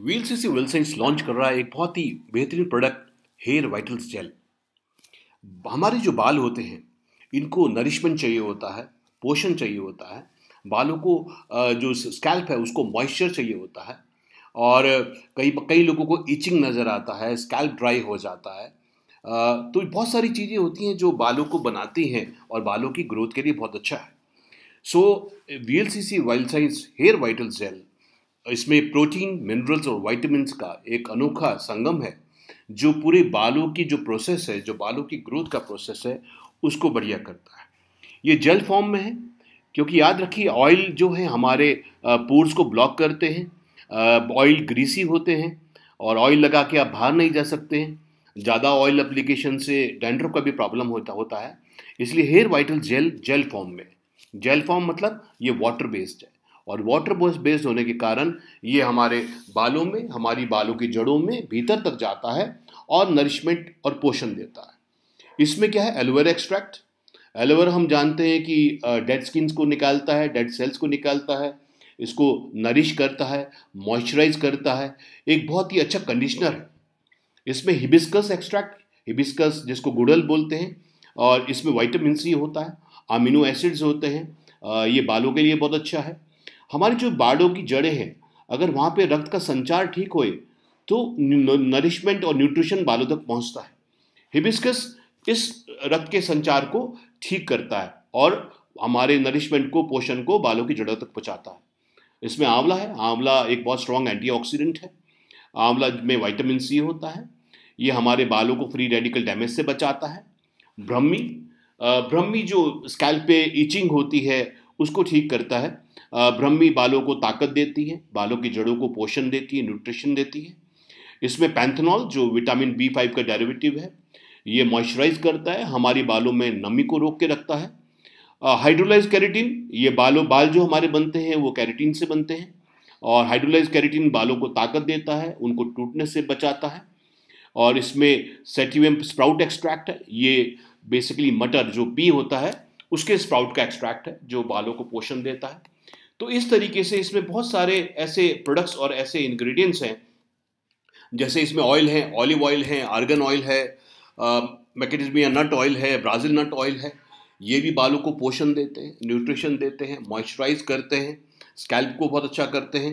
wheel से सी वेलसाइंस launch कर रहा है एक बहुत ही बेहतरीन प्रोडक्ट हेयर वाइटल्स जेल हमारे जो बाल होते हैं इनको नरिशमेंट चाहिए होता है पोषण चाहिए होता है बालों को जो स्कैल्प है उसको मॉइस्चर चाहिए होता है और कई कई लोगों को इचिंग नज़र आता है स्कैल्प ड्राई हो जाता है तो बहुत सारी चीज़ें होती हैं जो बालों को बनाती हैं और बालों की ग्रोथ के लिए बहुत अच्छा है so V L C C wild science hair vital gel इसमें प्रोटीन मिनरल्स और वाइटमिनस का एक अनोखा संगम है जो पूरे बालों की जो प्रोसेस है जो बालों की ग्रोथ का प्रोसेस है उसको बढ़िया करता है ये जेल फॉर्म में है क्योंकि याद रखिए ऑयल जो है हमारे पोर्स को ब्लॉक करते हैं ऑयल ग्रीसी होते हैं और ऑयल लगा के आप बाहर नहीं जा सकते हैं ज़्यादा ऑयल अप्लीकेशन से डेंड्रो का भी प्रॉब्लम होता होता है इसलिए hair vital gel gel form में जेल फॉर्म मतलब ये वाटर बेस्ड है और वाटर बेस्ड होने के कारण ये हमारे बालों में हमारी बालों की जड़ों में भीतर तक जाता है और नरिशमेंट और पोषण देता है इसमें क्या है एलोवेरा एक्सट्रैक्ट एलोवेरा हम जानते हैं कि डेड स्किन को निकालता है डेड सेल्स को निकालता है इसको नरिश करता है मॉइस्चराइज करता है एक बहुत ही अच्छा कंडीशनर है इसमें हिबिस्कस एक्सट्रैक्ट हिबिस्कस जिसको गुड़ल बोलते हैं और इसमें वाइटामिन सी होता है अमीनो एसिड्स होते हैं ये बालों के लिए बहुत अच्छा है हमारी जो बाड़ों की जड़ें हैं अगर वहाँ पे रक्त का संचार ठीक होए तो नरिशमेंट और न्यूट्रिशन बालों तक पहुँचता है हिबिस्कस इस रक्त के संचार को ठीक करता है और हमारे नरिशमेंट को पोषण को बालों की जड़ों तक पहुँचाता है इसमें आंवला है आंवला एक बहुत स्ट्रॉन्ग एंटीऑक्सीडेंट है आंवला में वाइटामिन सी होता है ये हमारे बालों को फ्री रेडिकल डैमेज से बचाता है ब्रह्मी ब्रह्मी जो स्कैल्प पे इचिंग होती है उसको ठीक करता है ब्रह्मी बालों को ताकत देती है बालों की जड़ों को पोषण देती है न्यूट्रिशन देती है इसमें पैंथनॉल जो विटामिन बी फाइव का डेरिवेटिव है ये मॉइस्चराइज करता है हमारी बालों में नमी को रोक के रखता है हाइड्रोलाइज कैरेटीन ये बालों बाल जो हमारे बनते हैं वो कैरेटीन से बनते हैं और हाइड्रोलाइज कैरेटिन बालों को ताकत देता है उनको टूटने से बचाता है और इसमें सेटिवम स्प्राउट एक्सट्रैक्ट है ये बेसिकली मटर जो पी होता है उसके स्प्राउट का एक्सट्रैक्ट है जो बालों को पोषण देता है तो इस तरीके से इसमें बहुत सारे ऐसे प्रोडक्ट्स और ऐसे इंग्रेडिएंट्स हैं जैसे इसमें ऑयल है ऑलिव ऑयल है आर्गन ऑयल है मैकेटिजमिया नट ऑयल है ब्राज़ील नट ऑयल है ये भी बालों को पोषण देते हैं न्यूट्रिशन देते हैं मॉइस्चराइज करते हैं स्कैल्प को बहुत अच्छा करते हैं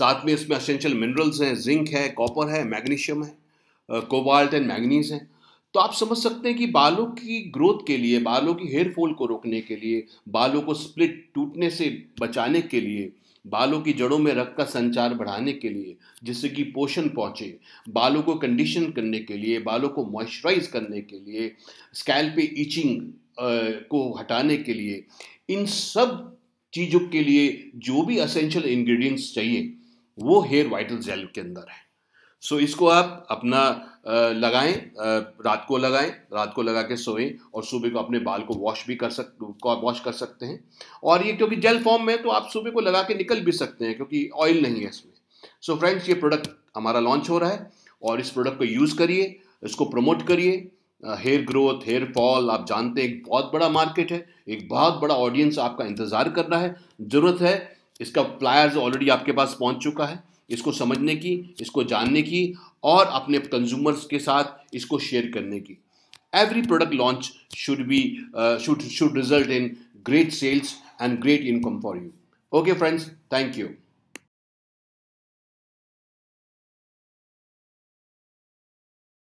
साथ में इसमें असेंशियल मिनरल्स हैं जिंक है कॉपर है मैग्नीशियम है कोबाल्ट एंड मैग्नीज हैं तो आप समझ सकते हैं कि बालों की ग्रोथ के लिए बालों की हेयर फॉल को रोकने के लिए बालों को स्प्लिट टूटने से बचाने के लिए बालों की जड़ों में रक्त का संचार बढ़ाने के लिए जिससे कि पोषण पहुँचे बालों को कंडीशन करने के लिए बालों को मॉइस्चराइज करने के लिए स्कैल पे ईचिंग को हटाने के लिए इन सब चीज़ों के लिए जो भी असेंशियल इंग्रेडिएंट्स चाहिए वो हेयर वाइटल जेल के अंदर है सो इसको आप अपना लगाएं रात को लगाएं रात को लगा के सोएं और सुबह को अपने बाल को वॉश भी कर सक वॉश कर सकते हैं और ये क्योंकि जेल फॉर्म में तो आप सुबह को लगा के निकल भी सकते हैं क्योंकि ऑयल नहीं है इसमें सो so फ्रेंड्स ये प्रोडक्ट हमारा लॉन्च हो रहा है और इस प्रोडक्ट को यूज़ करिए इसको प्रमोट करिए हेयर ग्रोथ हेयर फॉल आप जानते हैं एक बहुत बड़ा मार्केट है एक बहुत बड़ा ऑडियंस आपका इंतज़ार कर रहा है ज़रूरत है इसका प्लायर्स ऑलरेडी आपके पास पहुंच चुका है इसको समझने की इसको जानने की और अपने कंज्यूमर्स के साथ इसको शेयर करने की every product launch should be should should result in great sales and great income for you okay friends thank you